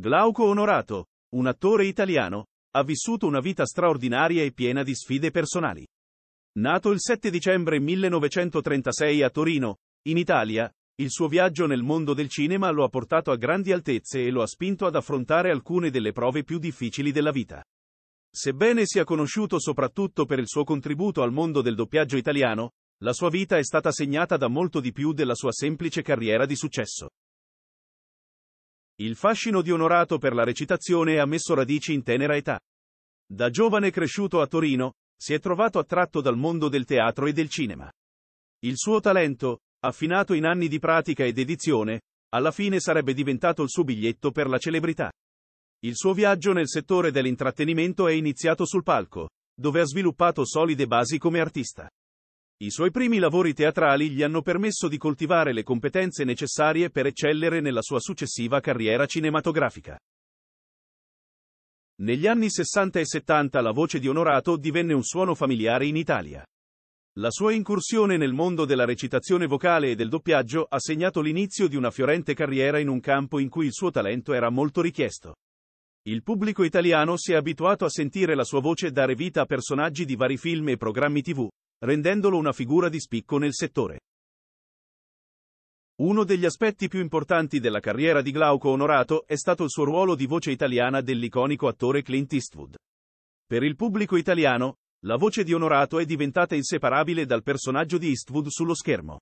Glauco Onorato, un attore italiano, ha vissuto una vita straordinaria e piena di sfide personali. Nato il 7 dicembre 1936 a Torino, in Italia, il suo viaggio nel mondo del cinema lo ha portato a grandi altezze e lo ha spinto ad affrontare alcune delle prove più difficili della vita. Sebbene sia conosciuto soprattutto per il suo contributo al mondo del doppiaggio italiano, la sua vita è stata segnata da molto di più della sua semplice carriera di successo. Il fascino di Onorato per la recitazione ha messo radici in tenera età. Da giovane cresciuto a Torino, si è trovato attratto dal mondo del teatro e del cinema. Il suo talento, affinato in anni di pratica ed edizione, alla fine sarebbe diventato il suo biglietto per la celebrità. Il suo viaggio nel settore dell'intrattenimento è iniziato sul palco, dove ha sviluppato solide basi come artista. I suoi primi lavori teatrali gli hanno permesso di coltivare le competenze necessarie per eccellere nella sua successiva carriera cinematografica. Negli anni 60 e 70 la voce di Onorato divenne un suono familiare in Italia. La sua incursione nel mondo della recitazione vocale e del doppiaggio ha segnato l'inizio di una fiorente carriera in un campo in cui il suo talento era molto richiesto. Il pubblico italiano si è abituato a sentire la sua voce dare vita a personaggi di vari film e programmi tv, rendendolo una figura di spicco nel settore. Uno degli aspetti più importanti della carriera di Glauco Onorato è stato il suo ruolo di voce italiana dell'iconico attore Clint Eastwood. Per il pubblico italiano, la voce di Onorato è diventata inseparabile dal personaggio di Eastwood sullo schermo.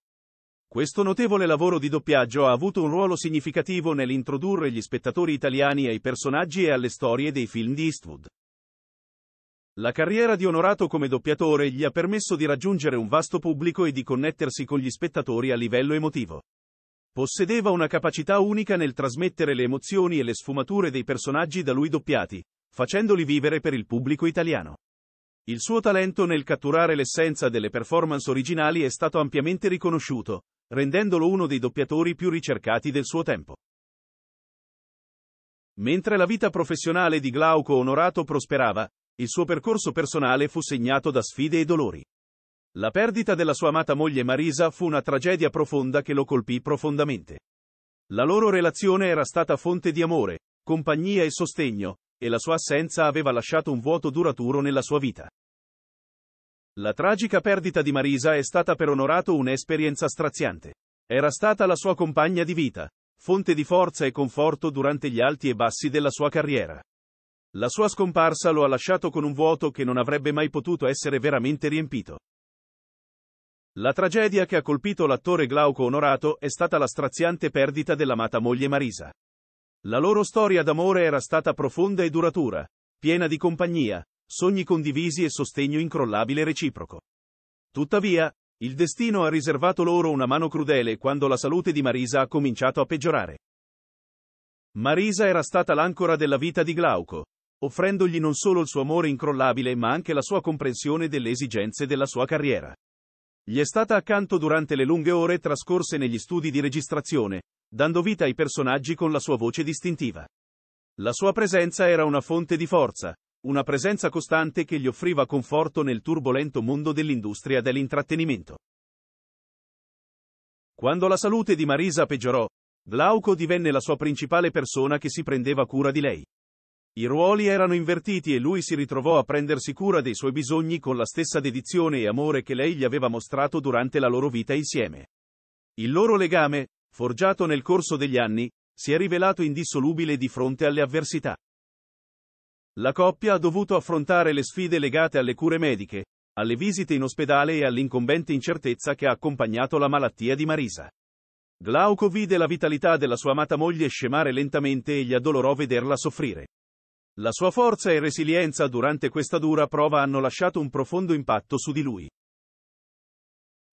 Questo notevole lavoro di doppiaggio ha avuto un ruolo significativo nell'introdurre gli spettatori italiani ai personaggi e alle storie dei film di Eastwood. La carriera di Onorato come doppiatore gli ha permesso di raggiungere un vasto pubblico e di connettersi con gli spettatori a livello emotivo. Possedeva una capacità unica nel trasmettere le emozioni e le sfumature dei personaggi da lui doppiati, facendoli vivere per il pubblico italiano. Il suo talento nel catturare l'essenza delle performance originali è stato ampiamente riconosciuto, rendendolo uno dei doppiatori più ricercati del suo tempo. Mentre la vita professionale di Glauco Onorato prosperava, il suo percorso personale fu segnato da sfide e dolori. La perdita della sua amata moglie Marisa fu una tragedia profonda che lo colpì profondamente. La loro relazione era stata fonte di amore, compagnia e sostegno, e la sua assenza aveva lasciato un vuoto duraturo nella sua vita. La tragica perdita di Marisa è stata per Onorato un'esperienza straziante. Era stata la sua compagna di vita, fonte di forza e conforto durante gli alti e bassi della sua carriera. La sua scomparsa lo ha lasciato con un vuoto che non avrebbe mai potuto essere veramente riempito. La tragedia che ha colpito l'attore Glauco Onorato è stata la straziante perdita dell'amata moglie Marisa. La loro storia d'amore era stata profonda e duratura, piena di compagnia, sogni condivisi e sostegno incrollabile reciproco. Tuttavia, il destino ha riservato loro una mano crudele quando la salute di Marisa ha cominciato a peggiorare. Marisa era stata l'ancora della vita di Glauco, offrendogli non solo il suo amore incrollabile ma anche la sua comprensione delle esigenze della sua carriera. Gli è stata accanto durante le lunghe ore trascorse negli studi di registrazione, dando vita ai personaggi con la sua voce distintiva. La sua presenza era una fonte di forza, una presenza costante che gli offriva conforto nel turbolento mondo dell'industria dell'intrattenimento. Quando la salute di Marisa peggiorò, Glauco divenne la sua principale persona che si prendeva cura di lei. I ruoli erano invertiti e lui si ritrovò a prendersi cura dei suoi bisogni con la stessa dedizione e amore che lei gli aveva mostrato durante la loro vita insieme. Il loro legame, forgiato nel corso degli anni, si è rivelato indissolubile di fronte alle avversità. La coppia ha dovuto affrontare le sfide legate alle cure mediche, alle visite in ospedale e all'incombente incertezza che ha accompagnato la malattia di Marisa. Glauco vide la vitalità della sua amata moglie scemare lentamente e gli addolorò vederla soffrire. La sua forza e resilienza durante questa dura prova hanno lasciato un profondo impatto su di lui.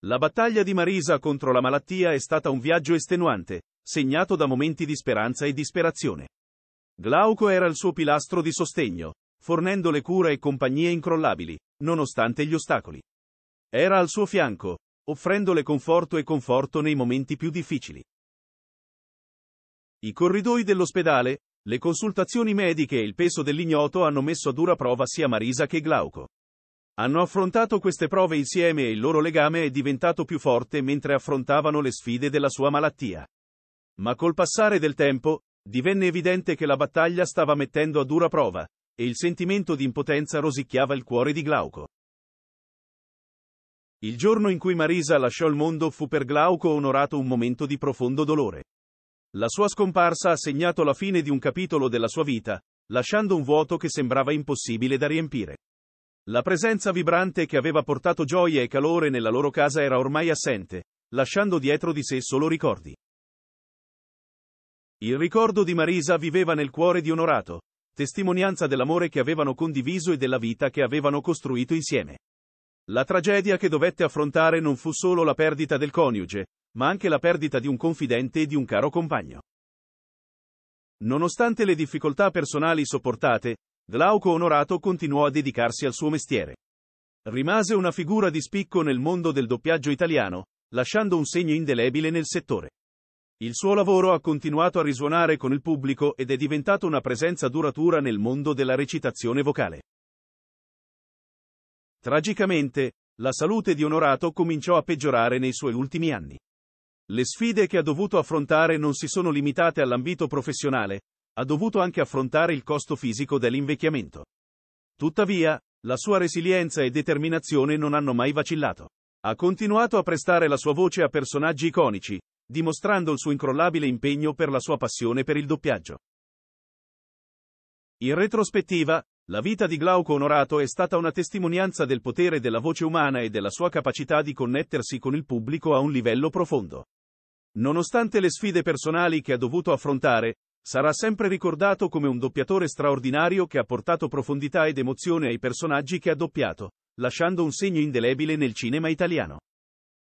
La battaglia di Marisa contro la malattia è stata un viaggio estenuante, segnato da momenti di speranza e disperazione. Glauco era il suo pilastro di sostegno, fornendole le cure e compagnie incrollabili, nonostante gli ostacoli. Era al suo fianco, offrendole conforto e conforto nei momenti più difficili. I corridoi dell'ospedale, le consultazioni mediche e il peso dell'ignoto hanno messo a dura prova sia Marisa che Glauco. Hanno affrontato queste prove insieme e il loro legame è diventato più forte mentre affrontavano le sfide della sua malattia. Ma col passare del tempo, divenne evidente che la battaglia stava mettendo a dura prova, e il sentimento di impotenza rosicchiava il cuore di Glauco. Il giorno in cui Marisa lasciò il mondo fu per Glauco onorato un momento di profondo dolore. La sua scomparsa ha segnato la fine di un capitolo della sua vita, lasciando un vuoto che sembrava impossibile da riempire. La presenza vibrante che aveva portato gioia e calore nella loro casa era ormai assente, lasciando dietro di sé solo ricordi. Il ricordo di Marisa viveva nel cuore di Onorato, testimonianza dell'amore che avevano condiviso e della vita che avevano costruito insieme. La tragedia che dovette affrontare non fu solo la perdita del coniuge, ma anche la perdita di un confidente e di un caro compagno. Nonostante le difficoltà personali sopportate, Glauco Onorato continuò a dedicarsi al suo mestiere. Rimase una figura di spicco nel mondo del doppiaggio italiano, lasciando un segno indelebile nel settore. Il suo lavoro ha continuato a risuonare con il pubblico ed è diventato una presenza duratura nel mondo della recitazione vocale. Tragicamente, la salute di Onorato cominciò a peggiorare nei suoi ultimi anni. Le sfide che ha dovuto affrontare non si sono limitate all'ambito professionale, ha dovuto anche affrontare il costo fisico dell'invecchiamento. Tuttavia, la sua resilienza e determinazione non hanno mai vacillato. Ha continuato a prestare la sua voce a personaggi iconici, dimostrando il suo incrollabile impegno per la sua passione per il doppiaggio. In retrospettiva, la vita di Glauco Onorato è stata una testimonianza del potere della voce umana e della sua capacità di connettersi con il pubblico a un livello profondo. Nonostante le sfide personali che ha dovuto affrontare, sarà sempre ricordato come un doppiatore straordinario che ha portato profondità ed emozione ai personaggi che ha doppiato, lasciando un segno indelebile nel cinema italiano.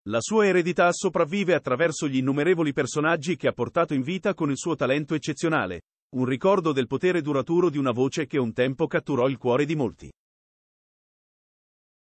La sua eredità sopravvive attraverso gli innumerevoli personaggi che ha portato in vita con il suo talento eccezionale, un ricordo del potere duraturo di una voce che un tempo catturò il cuore di molti.